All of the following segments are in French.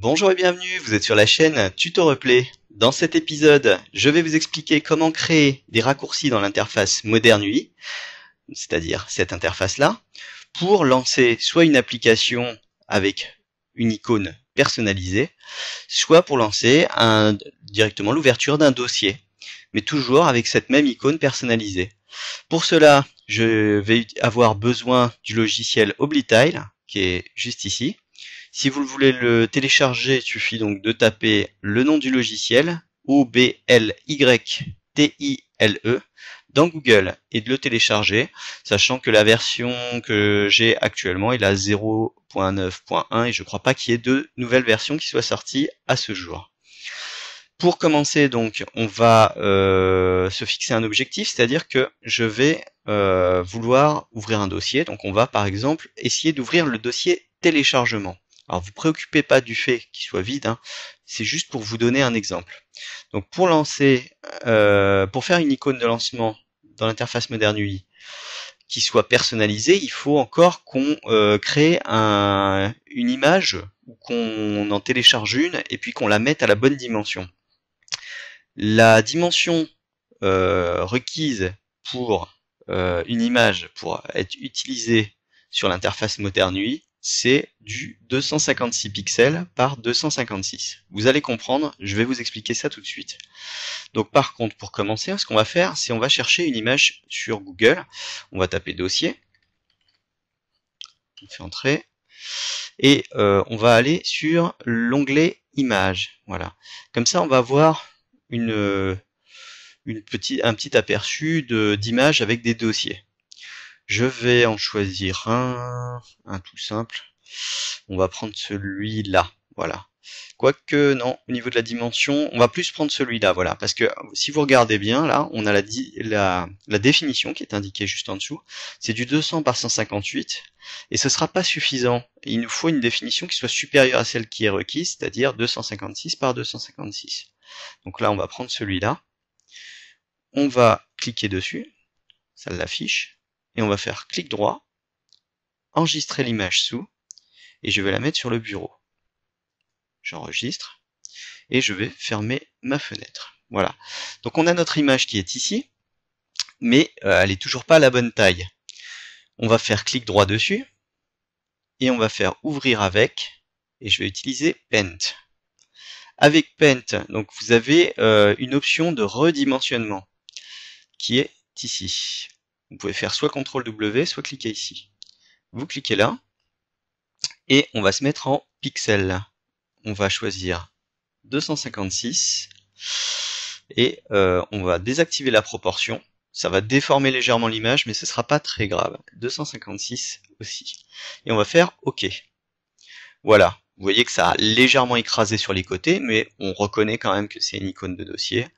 Bonjour et bienvenue, vous êtes sur la chaîne Tuto Replay. Dans cet épisode, je vais vous expliquer comment créer des raccourcis dans l'interface Modern UI, c'est-à-dire cette interface-là, pour lancer soit une application avec une icône personnalisée, soit pour lancer directement l'ouverture d'un dossier, mais toujours avec cette même icône personnalisée. Pour cela, je vais avoir besoin du logiciel Oblitile, qui est juste ici, si vous voulez le télécharger, il suffit donc de taper le nom du logiciel, O-B-L-Y-T-I-L-E, dans Google et de le télécharger, sachant que la version que j'ai actuellement est la 0.9.1 et je crois pas qu'il y ait de nouvelles versions qui soient sorties à ce jour. Pour commencer donc, on va euh, se fixer un objectif, c'est-à-dire que je vais euh, vouloir ouvrir un dossier. Donc on va par exemple essayer d'ouvrir le dossier téléchargement. Alors vous préoccupez pas du fait qu'il soit vide, hein. c'est juste pour vous donner un exemple. Donc pour lancer, euh, pour faire une icône de lancement dans l'interface moderne UI qui soit personnalisée, il faut encore qu'on euh, crée un, une image ou qu'on en télécharge une et puis qu'on la mette à la bonne dimension. La dimension euh, requise pour une image pour être utilisée sur l'interface moderne UI, c'est du 256 pixels par 256. Vous allez comprendre, je vais vous expliquer ça tout de suite. Donc par contre, pour commencer, ce qu'on va faire, c'est on va chercher une image sur Google. On va taper dossier. On fait entrer. Et euh, on va aller sur l'onglet images. Voilà. Comme ça, on va avoir une, une un petit aperçu d'images avec des dossiers. Je vais en choisir un, un tout simple. On va prendre celui-là, voilà. Quoique, non, au niveau de la dimension, on va plus prendre celui-là, voilà. Parce que si vous regardez bien, là, on a la, définition qui est indiquée juste en dessous. C'est du 200 par 158, et ce sera pas suffisant. Il nous faut une définition qui soit supérieure à celle qui est requise, c'est-à-dire 256 par 256. Donc là, on va prendre celui-là. On va cliquer dessus, ça l'affiche et on va faire clic droit, enregistrer l'image sous, et je vais la mettre sur le bureau. J'enregistre, et je vais fermer ma fenêtre. Voilà. Donc on a notre image qui est ici, mais euh, elle est toujours pas à la bonne taille. On va faire clic droit dessus, et on va faire ouvrir avec, et je vais utiliser Paint. Avec Paint, donc vous avez euh, une option de redimensionnement qui est ici. Vous pouvez faire soit CTRL W, soit cliquer ici. Vous cliquez là, et on va se mettre en pixels. On va choisir 256, et euh, on va désactiver la proportion. Ça va déformer légèrement l'image, mais ce sera pas très grave. 256 aussi. Et on va faire OK. Voilà. Vous voyez que ça a légèrement écrasé sur les côtés, mais on reconnaît quand même que c'est une icône de dossier.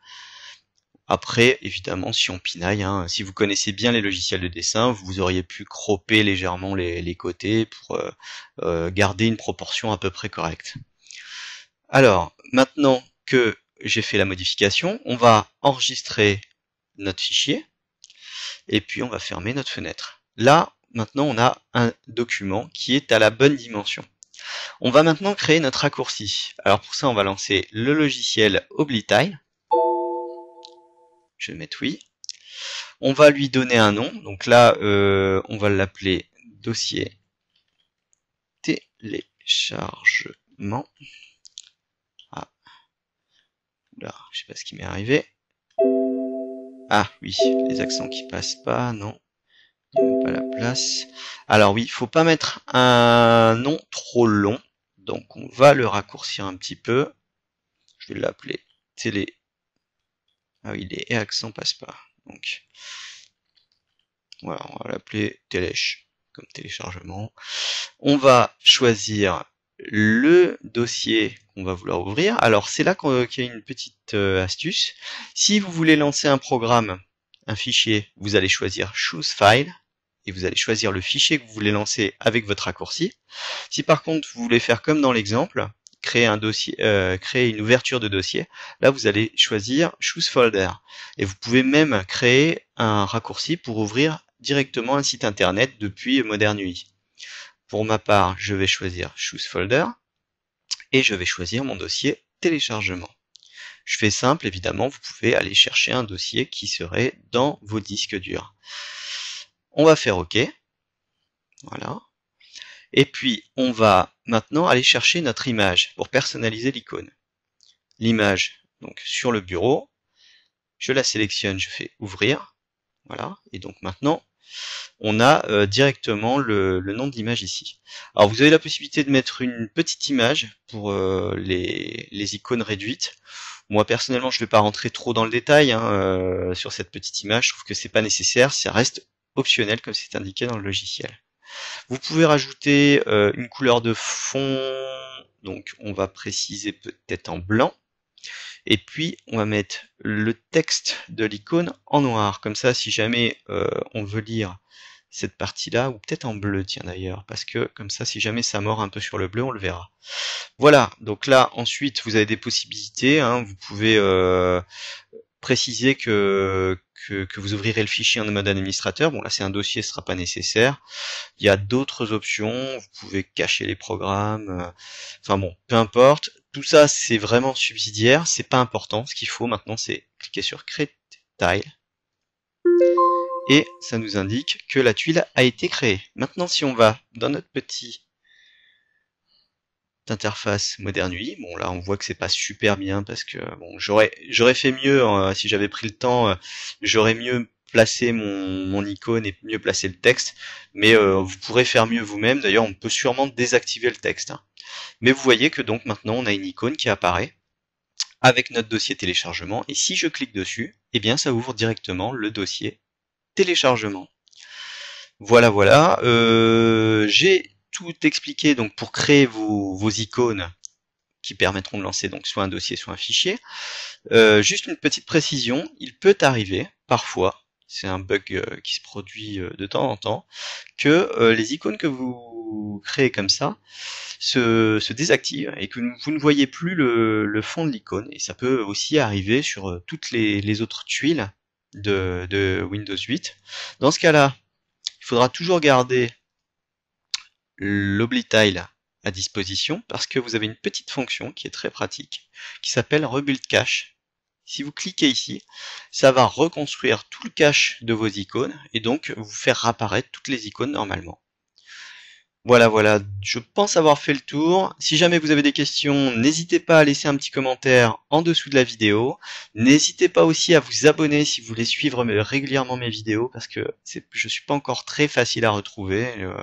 Après, évidemment, si on pinaille, hein, si vous connaissez bien les logiciels de dessin, vous auriez pu cropper légèrement les, côtés pour euh, euh, garder une proportion à peu près correcte. Alors, maintenant que j'ai fait la modification, on va enregistrer notre fichier et puis on va fermer notre fenêtre. Là, maintenant, on a un document qui est à la bonne dimension. On va maintenant créer notre raccourci. Alors pour ça, on va lancer le logiciel ObliTile je vais mettre oui. On va lui donner un nom, donc là euh, on va l'appeler dossier téléchargement. Ah, là, je sais pas ce qui m'est arrivé. Ah oui, les accents qui passent pas, non. Il n'y a pas la place. Alors oui, il faut pas mettre un nom trop long. Donc on va le raccourcir un petit peu. Je vais l'appeler télé ah oui, les accents passent pas. Donc voilà, on va l'appeler téléche comme téléchargement. On va choisir le dossier qu'on va vouloir ouvrir. Alors c'est là euh, qu'il y a une petite euh, astuce. Si vous voulez lancer un programme, un fichier, vous allez choisir Choose File et vous allez choisir le fichier que vous voulez lancer avec votre raccourci. Si par contre vous voulez faire comme dans l'exemple, créer un dossier, euh, créer une ouverture de dossier. Là, vous allez choisir Choose Folder et vous pouvez même créer un raccourci pour ouvrir directement un site internet depuis Modern UI. Pour ma part, je vais choisir Choose Folder et je vais choisir mon dossier téléchargement. Je fais simple, évidemment, vous pouvez aller chercher un dossier qui serait dans vos disques durs. On va faire OK. Voilà. Et puis, on va Maintenant, aller chercher notre image pour personnaliser l'icône. L'image, donc sur le bureau, je la sélectionne, je fais ouvrir, voilà, et donc maintenant, on a euh, directement le, nom de l'image ici. Alors vous avez la possibilité de mettre une petite image pour euh, les, icônes réduites. Moi personnellement je ne vais pas rentrer trop dans le détail hein, euh, sur cette petite image, je trouve que c'est pas nécessaire, ça reste optionnel comme c'est indiqué dans le logiciel. Vous pouvez rajouter euh, une couleur de fond, donc on va préciser peut-être en blanc. Et puis on va mettre le texte de l'icône en noir. Comme ça, si jamais euh, on veut lire cette partie-là, ou peut-être en bleu, tiens d'ailleurs, parce que comme ça, si jamais ça mord un peu sur le bleu, on le verra. Voilà, donc là, ensuite, vous avez des possibilités, hein. vous pouvez euh, préciser que, que, vous ouvrirez le fichier en mode administrateur. Bon là c'est un dossier, ce sera pas nécessaire. Il y a d'autres options, vous pouvez cacher les programmes, euh, enfin bon, peu importe. Tout ça c'est vraiment subsidiaire, c'est pas important. Ce qu'il faut maintenant c'est cliquer sur créer tile. Et ça nous indique que la tuile a été créée. Maintenant si on va dans notre petit d'interface moderne UI. Bon là on voit que c'est pas super bien parce que bon j'aurais j'aurais fait mieux hein, si j'avais pris le temps, euh, j'aurais mieux placé mon, mon, icône et mieux placé le texte, mais euh, vous pourrez faire mieux vous-même. D'ailleurs, on peut sûrement désactiver le texte. Hein. Mais vous voyez que donc maintenant on a une icône qui apparaît avec notre dossier téléchargement et si je clique dessus, eh bien ça ouvre directement le dossier téléchargement. Voilà, voilà. Euh, j'ai tout expliquer donc pour créer vos, vos icônes qui permettront de lancer donc soit un dossier, soit un fichier. Euh, juste une petite précision, il peut arriver parfois, c'est un bug euh, qui se produit euh, de temps en temps, que les icônes que vous créez comme ça se, se désactivent et que vous ne voyez plus le, fond de l'icône. Et ça peut aussi arriver sur toutes les, autres tuiles de, de Windows 8. Dans ce cas-là, il faudra toujours garder l'ObliTile à disposition parce que vous avez une petite fonction qui est très pratique qui s'appelle rebuild cache. Si vous cliquez ici, ça va reconstruire tout le cache de vos icônes et donc vous faire apparaître toutes les icônes normalement. Voilà, voilà, je pense avoir fait le tour. Si jamais vous avez des questions, n'hésitez pas à laisser un petit commentaire en dessous de la vidéo. N'hésitez pas aussi à vous abonner si vous voulez suivre régulièrement mes vidéos, parce que je suis pas encore très facile à retrouver. Euh,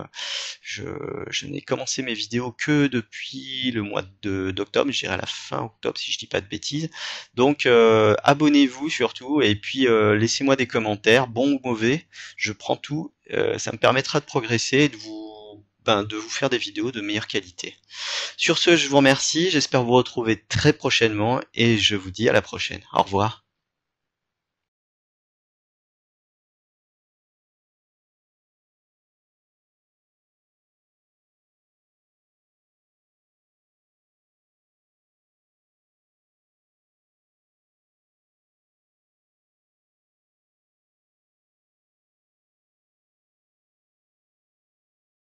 je, n'ai commencé mes vidéos que depuis le mois d'octobre, je dirais à la fin octobre si je dis pas de bêtises. Donc euh, abonnez-vous surtout, et puis euh, laissez-moi des commentaires, bons ou mauvais, je prends tout. ça me permettra de progresser et de vous ben, de vous faire des vidéos de meilleure qualité. Sur ce, je vous remercie, j'espère vous retrouver très prochainement et je vous dis à la prochaine. Au revoir.